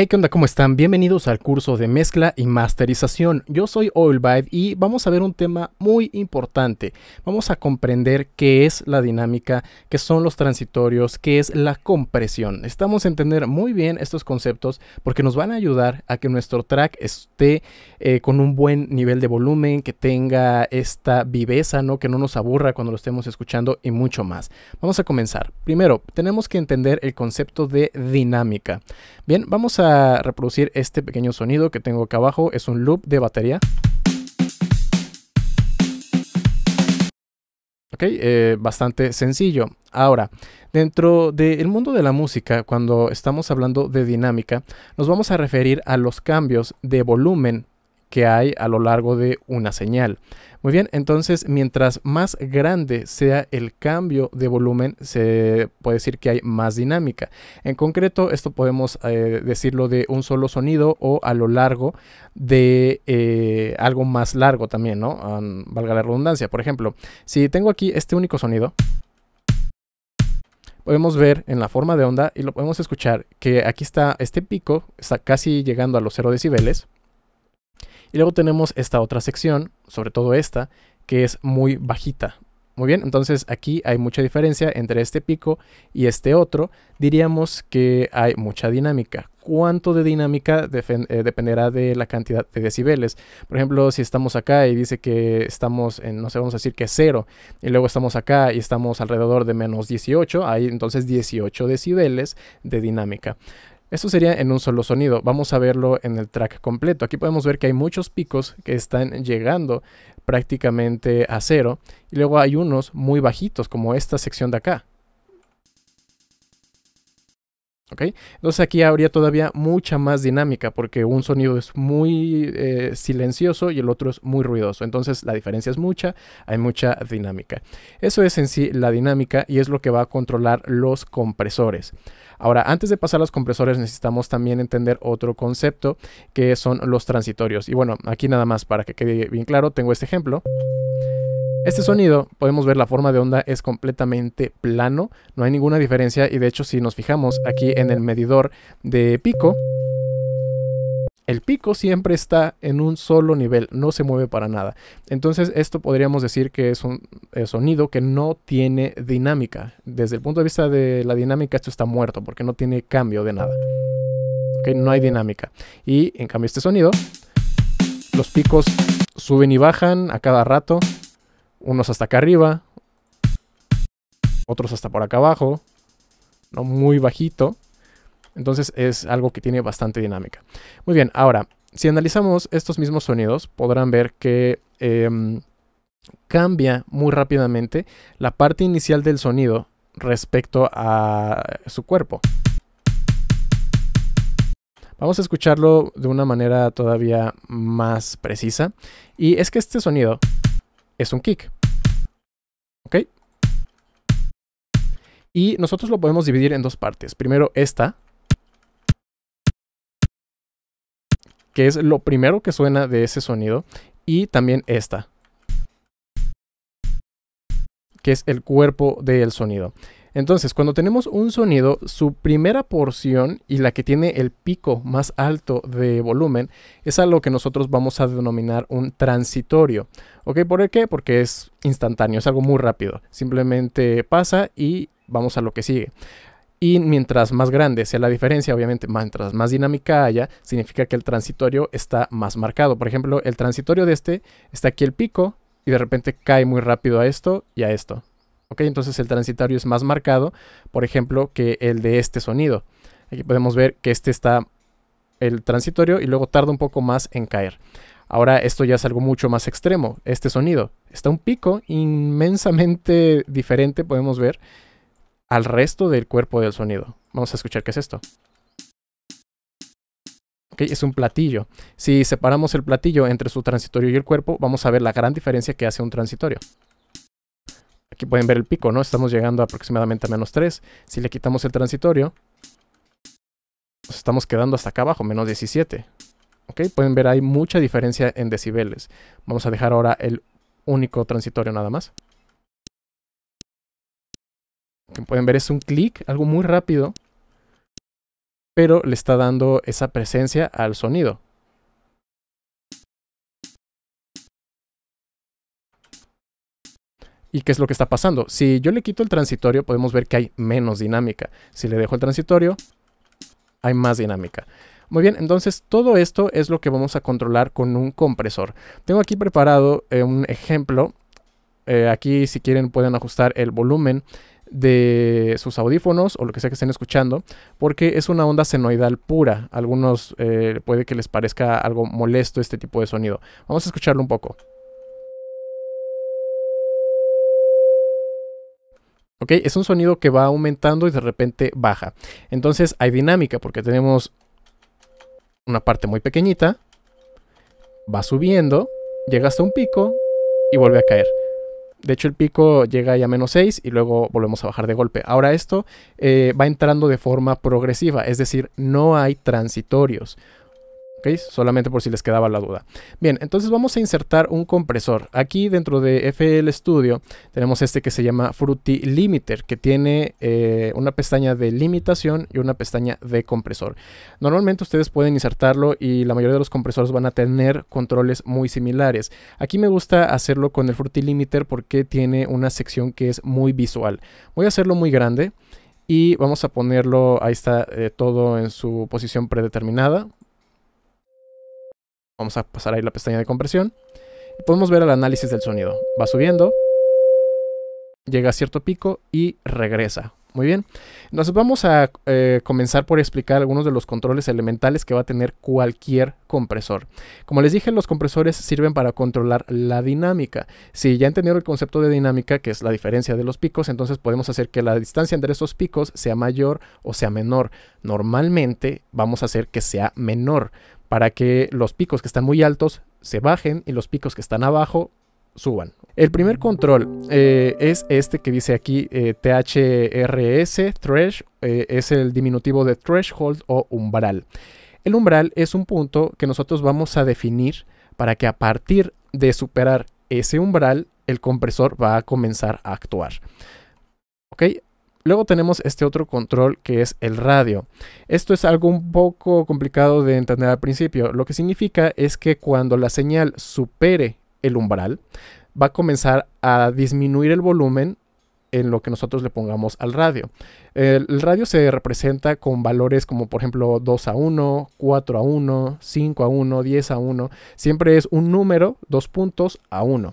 Hey, ¿qué onda? ¿Cómo están? Bienvenidos al curso de mezcla y masterización. Yo soy OilVibe y vamos a ver un tema muy importante. Vamos a comprender qué es la dinámica, qué son los transitorios, qué es la compresión. Estamos a entender muy bien estos conceptos porque nos van a ayudar a que nuestro track esté eh, con un buen nivel de volumen, que tenga esta viveza, ¿no? que no nos aburra cuando lo estemos escuchando y mucho más. Vamos a comenzar. Primero, tenemos que entender el concepto de dinámica. Bien, vamos a reproducir este pequeño sonido que tengo acá abajo. Es un loop de batería. Ok, eh, bastante sencillo. Ahora, dentro del mundo de la música, cuando estamos hablando de dinámica, nos vamos a referir a los cambios de volumen que hay a lo largo de una señal. Muy bien, entonces mientras más grande sea el cambio de volumen, se puede decir que hay más dinámica. En concreto, esto podemos eh, decirlo de un solo sonido o a lo largo de eh, algo más largo también, ¿no? valga la redundancia. Por ejemplo, si tengo aquí este único sonido, podemos ver en la forma de onda y lo podemos escuchar que aquí está este pico, está casi llegando a los 0 decibeles y luego tenemos esta otra sección, sobre todo esta, que es muy bajita. Muy bien, entonces aquí hay mucha diferencia entre este pico y este otro. Diríamos que hay mucha dinámica. ¿Cuánto de dinámica eh, dependerá de la cantidad de decibeles? Por ejemplo, si estamos acá y dice que estamos en, no sé, vamos a decir que es cero, y luego estamos acá y estamos alrededor de menos 18, hay entonces 18 decibeles de dinámica. Esto sería en un solo sonido, vamos a verlo en el track completo. Aquí podemos ver que hay muchos picos que están llegando prácticamente a cero y luego hay unos muy bajitos como esta sección de acá. Entonces aquí habría todavía mucha más dinámica porque un sonido es muy eh, silencioso y el otro es muy ruidoso. Entonces la diferencia es mucha, hay mucha dinámica. Eso es en sí la dinámica y es lo que va a controlar los compresores. Ahora, antes de pasar a los compresores necesitamos también entender otro concepto que son los transitorios. Y bueno, aquí nada más para que quede bien claro, tengo este ejemplo. Este sonido, podemos ver la forma de onda es completamente plano, no hay ninguna diferencia y de hecho si nos fijamos aquí en el medidor de pico, el pico siempre está en un solo nivel, no se mueve para nada. Entonces esto podríamos decir que es un eh, sonido que no tiene dinámica. Desde el punto de vista de la dinámica esto está muerto porque no tiene cambio de nada. no hay dinámica. Y en cambio este sonido, los picos suben y bajan a cada rato unos hasta acá arriba, otros hasta por acá abajo, ¿no? muy bajito. Entonces es algo que tiene bastante dinámica. Muy bien, ahora, si analizamos estos mismos sonidos, podrán ver que em, cambia muy rápidamente la parte inicial del sonido respecto a su cuerpo. Vamos a escucharlo de una manera todavía más precisa. Y es que este sonido es un kick. ¿Ok? Y nosotros lo podemos dividir en dos partes. Primero esta, que es lo primero que suena de ese sonido, y también esta que es el cuerpo del sonido. Entonces, cuando tenemos un sonido, su primera porción y la que tiene el pico más alto de volumen es a lo que nosotros vamos a denominar un transitorio. ¿Ok? ¿Por qué? Porque es instantáneo, es algo muy rápido. Simplemente pasa y vamos a lo que sigue. Y mientras más grande sea la diferencia, obviamente, mientras más dinámica haya, significa que el transitorio está más marcado. Por ejemplo, el transitorio de este está aquí el pico y de repente cae muy rápido a esto y a esto. ¿Ok? Entonces el transitorio es más marcado, por ejemplo, que el de este sonido. Aquí podemos ver que este está el transitorio y luego tarda un poco más en caer. Ahora esto ya es algo mucho más extremo, este sonido. Está un pico inmensamente diferente, podemos ver, al resto del cuerpo del sonido. Vamos a escuchar qué es esto es un platillo. Si separamos el platillo entre su transitorio y el cuerpo, vamos a ver la gran diferencia que hace un transitorio. Aquí pueden ver el pico, ¿no? Estamos llegando aproximadamente a menos 3. Si le quitamos el transitorio, nos estamos quedando hasta acá abajo, menos 17. Pueden ver, hay mucha diferencia en decibeles. Vamos a dejar ahora el único transitorio nada más. Que pueden ver, es un clic, algo muy rápido pero le está dando esa presencia al sonido. ¿Y qué es lo que está pasando? Si yo le quito el transitorio, podemos ver que hay menos dinámica. Si le dejo el transitorio, hay más dinámica. Muy bien, entonces todo esto es lo que vamos a controlar con un compresor. Tengo aquí preparado eh, un ejemplo. Eh, aquí si quieren pueden ajustar el volumen, de sus audífonos o lo que sea que estén escuchando, porque es una onda senoidal pura. algunos eh, puede que les parezca algo molesto este tipo de sonido. Vamos a escucharlo un poco. ¿Ok? Es un sonido que va aumentando y de repente baja. Entonces hay dinámica porque tenemos una parte muy pequeñita, va subiendo, llega hasta un pico y vuelve a caer. De hecho, el pico llega ya a menos 6 y luego volvemos a bajar de golpe. Ahora esto eh, va entrando de forma progresiva, es decir, no hay transitorios. ¿Ok? Solamente por si les quedaba la duda. Bien, entonces vamos a insertar un compresor. Aquí dentro de FL Studio tenemos este que se llama Fruity Limiter, que tiene eh, una pestaña de limitación y una pestaña de compresor. Normalmente ustedes pueden insertarlo y la mayoría de los compresores van a tener controles muy similares. Aquí me gusta hacerlo con el Fruity Limiter porque tiene una sección que es muy visual. Voy a hacerlo muy grande y vamos a ponerlo, ahí está eh, todo en su posición predeterminada Vamos a pasar ahí la pestaña de compresión. podemos ver el análisis del sonido. Va subiendo, llega a cierto pico y regresa. Muy bien. nos vamos a eh, comenzar por explicar algunos de los controles elementales que va a tener cualquier compresor. Como les dije, los compresores sirven para controlar la dinámica. Si ya entendieron el concepto de dinámica, que es la diferencia de los picos, entonces podemos hacer que la distancia entre esos picos sea mayor o sea menor. Normalmente vamos a hacer que sea menor para que los picos que están muy altos se bajen y los picos que están abajo suban. El primer control eh, es este que dice aquí eh, THRS, Thresh, eh, es el diminutivo de threshold o umbral. El umbral es un punto que nosotros vamos a definir para que a partir de superar ese umbral, el compresor va a comenzar a actuar. ¿Ok? Luego tenemos este otro control que es el radio. Esto es algo un poco complicado de entender al principio. Lo que significa es que cuando la señal supere el umbral, va a comenzar a disminuir el volumen en lo que nosotros le pongamos al radio. El, radio se representa con valores como por ejemplo 2 a 1, 4 a 1, 5 a 1, 10 a 1. Siempre es un número, dos puntos a 1.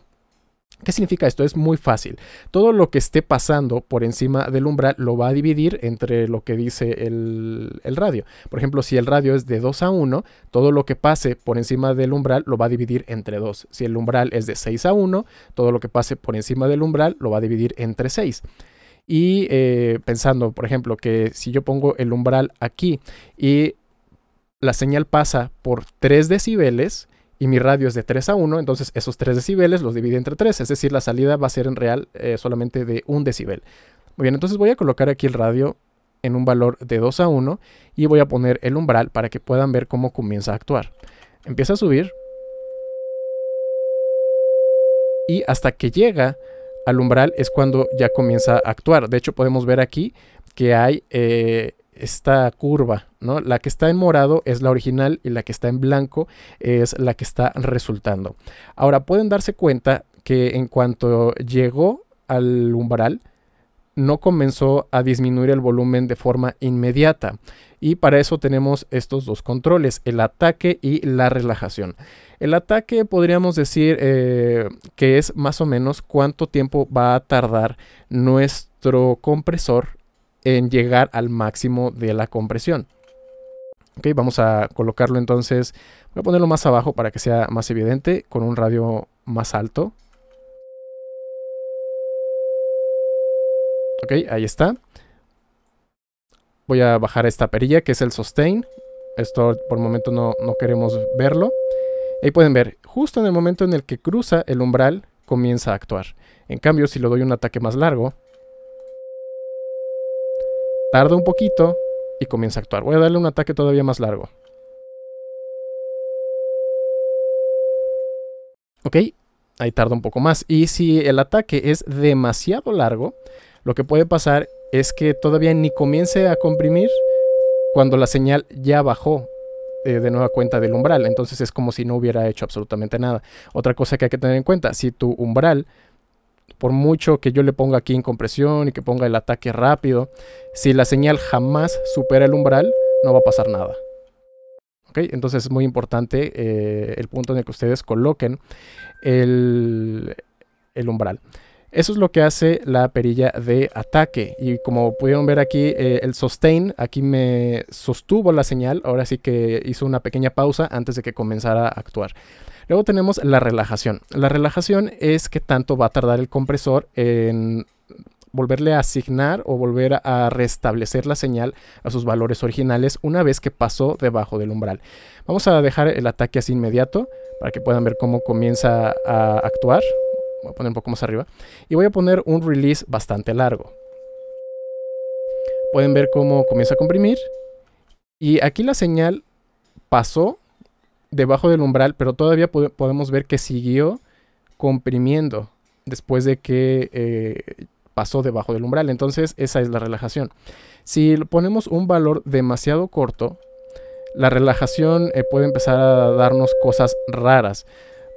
¿Qué significa esto? Es muy fácil. Todo lo que esté pasando por encima del umbral lo va a dividir entre lo que dice el, radio. Por ejemplo, si el radio es de 2 a 1, todo lo que pase por encima del umbral lo va a dividir entre 2. Si el umbral es de 6 a 1, todo lo que pase por encima del umbral lo va a dividir entre 6. Y eh, pensando, por ejemplo, que si yo pongo el umbral aquí y la señal pasa por 3 decibeles, y mi radio es de 3 a 1, entonces esos 3 decibeles los divide entre 3, es decir, la salida va a ser en real eh, solamente de 1 decibel. Muy bien, entonces voy a colocar aquí el radio en un valor de 2 a 1 y voy a poner el umbral para que puedan ver cómo comienza a actuar. Empieza a subir y hasta que llega al umbral es cuando ya comienza a actuar. De hecho podemos ver aquí que hay eh, esta curva, ¿no? La que está en morado es la original y la que está en blanco es la que está resultando. Ahora pueden darse cuenta que en cuanto llegó al umbral, no comenzó a disminuir el volumen de forma inmediata. Y para eso tenemos estos dos controles, el ataque y la relajación. El ataque podríamos decir eh, que es más o menos cuánto tiempo va a tardar nuestro compresor en llegar al máximo de la compresión. Ok, vamos a colocarlo entonces, voy a ponerlo más abajo para que sea más evidente, con un radio más alto. Ok, ahí está. Voy a bajar esta perilla que es el sustain. Esto por el momento no, no queremos verlo. Ahí pueden ver, justo en el momento en el que cruza el umbral, comienza a actuar. En cambio, si le doy un ataque más largo, tarda un poquito y comienza a actuar. Voy a darle un ataque todavía más largo. Ok, ahí tarda un poco más. Y si el ataque es demasiado largo, lo que puede pasar es que todavía ni comience a comprimir cuando la señal ya bajó eh, de nueva cuenta del umbral. Entonces es como si no hubiera hecho absolutamente nada. Otra cosa que hay que tener en cuenta, si tu umbral por mucho que yo le ponga aquí en compresión y que ponga el ataque rápido, si la señal jamás supera el umbral, no va a pasar nada. Entonces es muy importante eh, el punto en el que ustedes coloquen el umbral. Eso es lo que hace la perilla de ataque. Y como pudieron ver aquí, eh, el sustain, aquí me sostuvo la señal. Ahora sí que hizo una pequeña pausa antes de que comenzara a actuar. Luego tenemos la relajación. La relajación es que tanto va a tardar el compresor en volverle a asignar o volver a restablecer la señal a sus valores originales una vez que pasó debajo del umbral. Vamos a dejar el ataque así inmediato para que puedan ver cómo comienza a actuar voy a poner un poco más arriba, y voy a poner un release bastante largo. Pueden ver cómo comienza a comprimir, y aquí la señal pasó debajo del umbral, pero todavía podemos ver que siguió comprimiendo después de que eh, pasó debajo del umbral. Entonces esa es la relajación. Si ponemos un valor demasiado corto, la relajación eh, puede empezar a darnos cosas raras.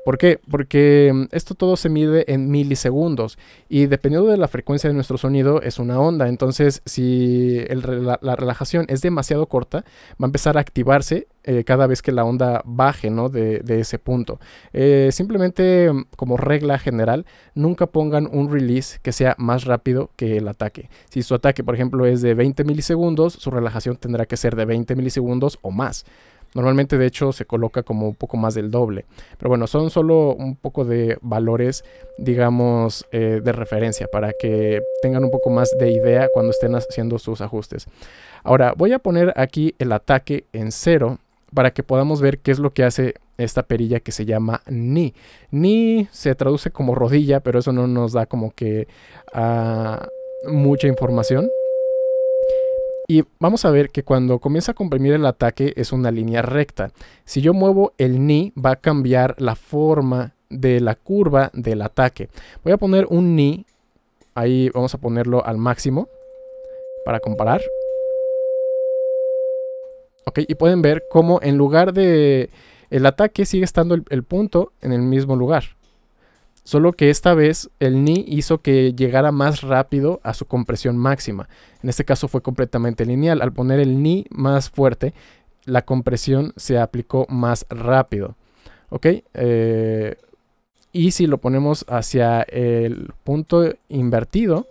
¿Por qué? Porque mm, esto todo se mide en milisegundos y dependiendo de la frecuencia de nuestro sonido es una onda. Entonces, si la, relajación es demasiado corta, va a empezar a activarse eh, cada vez que la onda baje de, ese punto. Eh, simplemente, mm, como regla general, nunca pongan un release que sea más rápido que el ataque. Si su ataque, por ejemplo, es de 20 milisegundos, su relajación tendrá que ser de 20 milisegundos o más. Normalmente de hecho se coloca como un poco más del doble. Pero bueno, son solo un poco de valores, digamos, eh, de referencia para que tengan un poco más de idea cuando estén haciendo sus ajustes. Ahora voy a poner aquí el ataque en cero para que podamos ver qué es lo que hace esta perilla que se llama ni. Ni se traduce como rodilla, pero eso no nos da como que ah, mucha información. Y vamos a ver que cuando comienza a comprimir el ataque es una línea recta. Si yo muevo el ni va a cambiar la forma de la curva del ataque. Voy a poner un ni, ahí vamos a ponerlo al máximo para comparar. Ok, y pueden ver cómo en lugar de el ataque sigue estando el punto en el mismo lugar. Solo que esta vez el Ni hizo que llegara más rápido a su compresión máxima. En este caso fue completamente lineal. Al poner el Ni más fuerte, la compresión se aplicó más rápido. ¿Ok? Eh, y si lo ponemos hacia el punto invertido,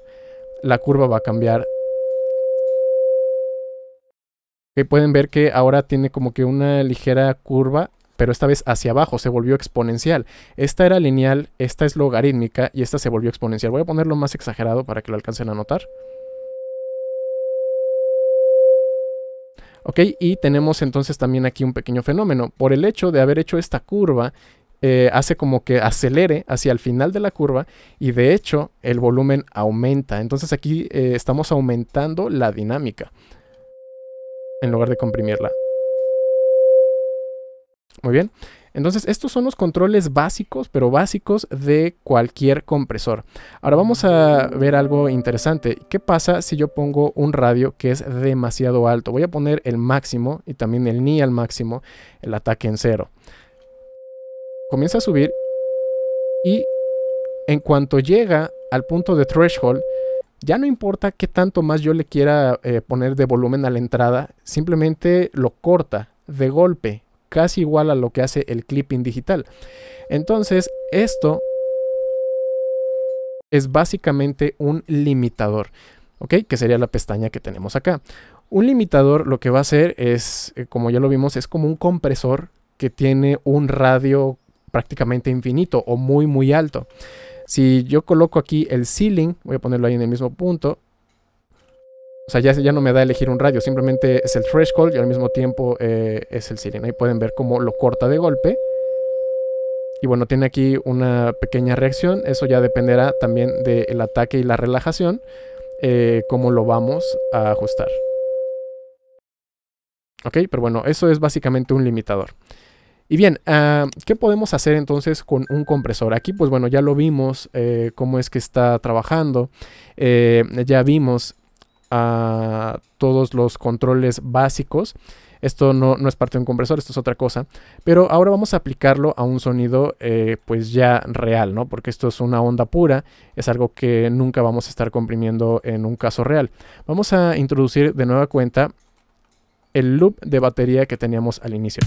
la curva va a cambiar. pueden ver que ahora tiene como que una ligera curva pero esta vez hacia abajo, se volvió exponencial. Esta era lineal, esta es logarítmica y esta se volvió exponencial. Voy a ponerlo más exagerado para que lo alcancen a notar. Ok, y tenemos entonces también aquí un pequeño fenómeno. Por el hecho de haber hecho esta curva, eh, hace como que acelere hacia el final de la curva y de hecho el volumen aumenta. Entonces aquí eh, estamos aumentando la dinámica en lugar de comprimirla. Muy bien. Entonces, estos son los controles básicos, pero básicos de cualquier compresor. Ahora vamos a ver algo interesante. ¿Qué pasa si yo pongo un radio que es demasiado alto? Voy a poner el máximo y también el ni al máximo, el ataque en cero. Comienza a subir y en cuanto llega al punto de threshold, ya no importa qué tanto más yo le quiera eh, poner de volumen a la entrada, simplemente lo corta de golpe casi igual a lo que hace el clipping digital. Entonces, esto es básicamente un limitador, ¿ok? Que sería la pestaña que tenemos acá. Un limitador lo que va a hacer es, eh, como ya lo vimos, es como un compresor que tiene un radio prácticamente infinito o muy muy alto. Si yo coloco aquí el ceiling, voy a ponerlo ahí en el mismo punto, o sea, ya, no me da elegir un radio, simplemente es el threshold y al mismo tiempo eh, es el sirena Ahí pueden ver cómo lo corta de golpe. Y bueno, tiene aquí una pequeña reacción. Eso ya dependerá también del ataque y la relajación, eh, cómo lo vamos a ajustar. Ok, pero bueno, eso es básicamente un limitador. Y bien, ah, ¿qué podemos hacer entonces con un compresor? Aquí, pues bueno, ya lo vimos, eh, cómo es que está trabajando. ya vimos a todos los controles básicos. Esto no, no, es parte de un compresor, esto es otra cosa. Pero ahora vamos a aplicarlo a un sonido eh, pues ya real, ¿no? Porque esto es una onda pura, es algo que nunca vamos a estar comprimiendo en un caso real. Vamos a introducir de nueva cuenta el loop de batería que teníamos al inicio.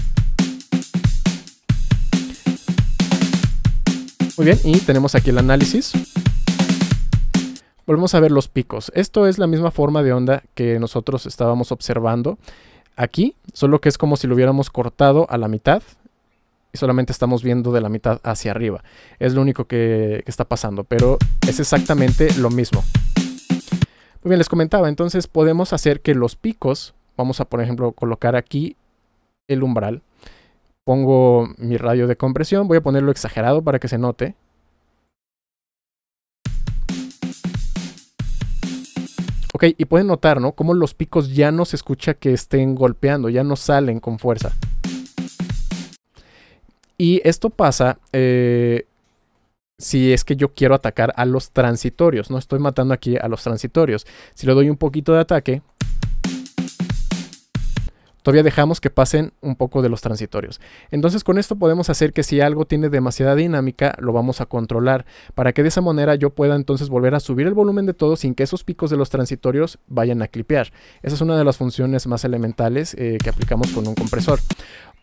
Muy bien, y tenemos aquí el análisis volvemos a ver los picos. Esto es la misma forma de onda que nosotros estábamos observando aquí, solo que es como si lo hubiéramos cortado a la mitad y solamente estamos viendo de la mitad hacia arriba. Es lo único que, está pasando, pero es exactamente lo mismo. Muy bien, les comentaba, entonces podemos hacer que los picos, vamos a por ejemplo colocar aquí el umbral, pongo mi radio de compresión, voy a ponerlo exagerado para que se note, y pueden notar, ¿no? Cómo los picos ya no se escucha que estén golpeando, ya no salen con fuerza. Y esto pasa eh, si es que yo quiero atacar a los transitorios. No estoy matando aquí a los transitorios. Si le doy un poquito de ataque, Todavía dejamos que pasen un poco de los transitorios. Entonces con esto podemos hacer que si algo tiene demasiada dinámica, lo vamos a controlar, para que de esa manera yo pueda entonces volver a subir el volumen de todo sin que esos picos de los transitorios vayan a clipear. Esa es una de las funciones más elementales eh, que aplicamos con un compresor.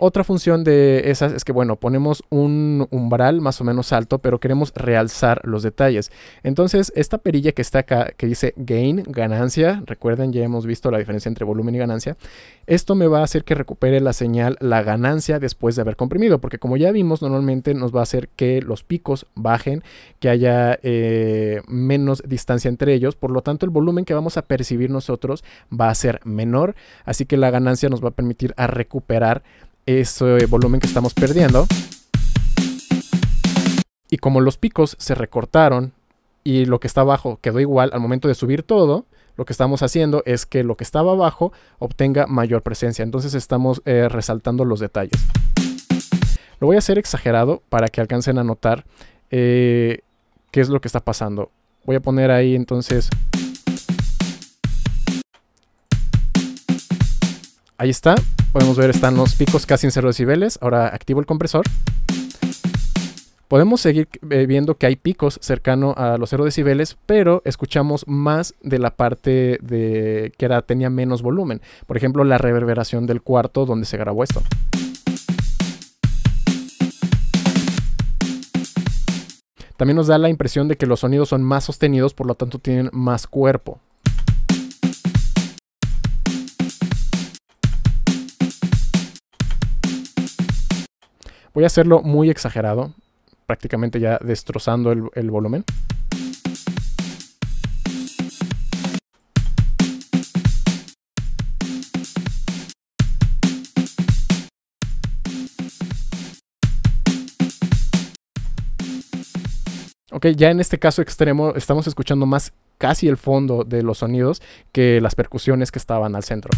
Otra función de esas es que, bueno, ponemos un umbral más o menos alto, pero queremos realzar los detalles. Entonces, esta perilla que está acá, que dice gain, ganancia, recuerden, ya hemos visto la diferencia entre volumen y ganancia, esto me va a hacer que recupere la señal, la ganancia después de haber comprimido, porque como ya vimos, normalmente nos va a hacer que los picos bajen, que haya eh, menos distancia entre ellos, por lo tanto, el volumen que vamos a percibir nosotros va a ser menor, así que la ganancia nos va a permitir a recuperar ese volumen que estamos perdiendo. Y como los picos se recortaron y lo que está abajo quedó igual al momento de subir todo, lo que estamos haciendo es que lo que estaba abajo obtenga mayor presencia. Entonces estamos eh, resaltando los detalles. Lo voy a hacer exagerado para que alcancen a notar eh, qué es lo que está pasando. Voy a poner ahí entonces... Ahí está podemos ver están los picos casi en 0 decibeles. Ahora activo el compresor. Podemos seguir eh, viendo que hay picos cercano a los 0 decibeles, pero escuchamos más de la parte de que era, tenía menos volumen. Por ejemplo, la reverberación del cuarto donde se grabó esto. También nos da la impresión de que los sonidos son más sostenidos, por lo tanto tienen más cuerpo. Voy a hacerlo muy exagerado, prácticamente ya destrozando el, volumen. Ok, ya en este caso extremo estamos escuchando más casi el fondo de los sonidos que las percusiones que estaban al centro.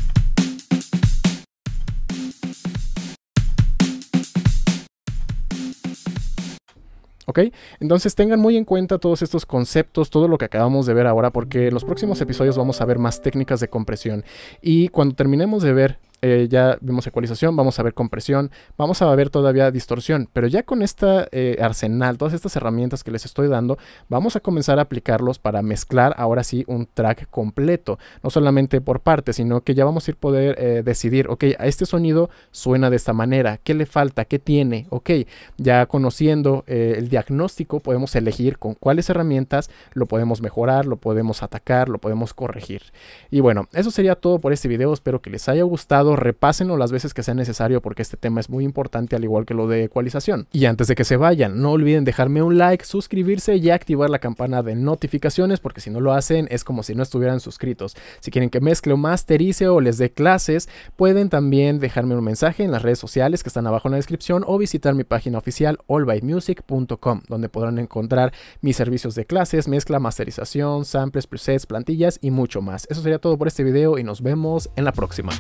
¿Ok? Entonces tengan muy en cuenta todos estos conceptos, todo lo que acabamos de ver ahora, porque en los próximos episodios vamos a ver más técnicas de compresión. Y cuando terminemos de ver eh, ya vimos ecualización, vamos a ver compresión, vamos a ver todavía distorsión, pero ya con este arsenal, todas estas herramientas que les estoy dando, vamos a comenzar a aplicarlos para mezclar ahora sí un track completo, no solamente por partes, sino que ya vamos a ir poder eh, decidir, ok, a este sonido suena de esta manera, ¿qué le falta? ¿Qué tiene? Ok, ya conociendo el diagnóstico podemos elegir con cuáles herramientas lo podemos mejorar, lo podemos atacar, lo podemos corregir. Y bueno, eso sería todo por este video, espero que les haya gustado repásenlo las veces que sea necesario porque este tema es muy importante al igual que lo de ecualización. Y antes de que se vayan, no olviden dejarme un like, suscribirse y activar la campana de notificaciones porque si no lo hacen es como si no estuvieran suscritos. Si quieren que mezcle o masterice o les dé clases, pueden también dejarme un mensaje en las redes sociales que están abajo en la descripción o visitar mi página oficial allbymusic.com donde podrán encontrar mis servicios de clases, mezcla, masterización, samples, presets, plantillas y mucho más. Eso sería todo por este video y nos vemos en la próxima.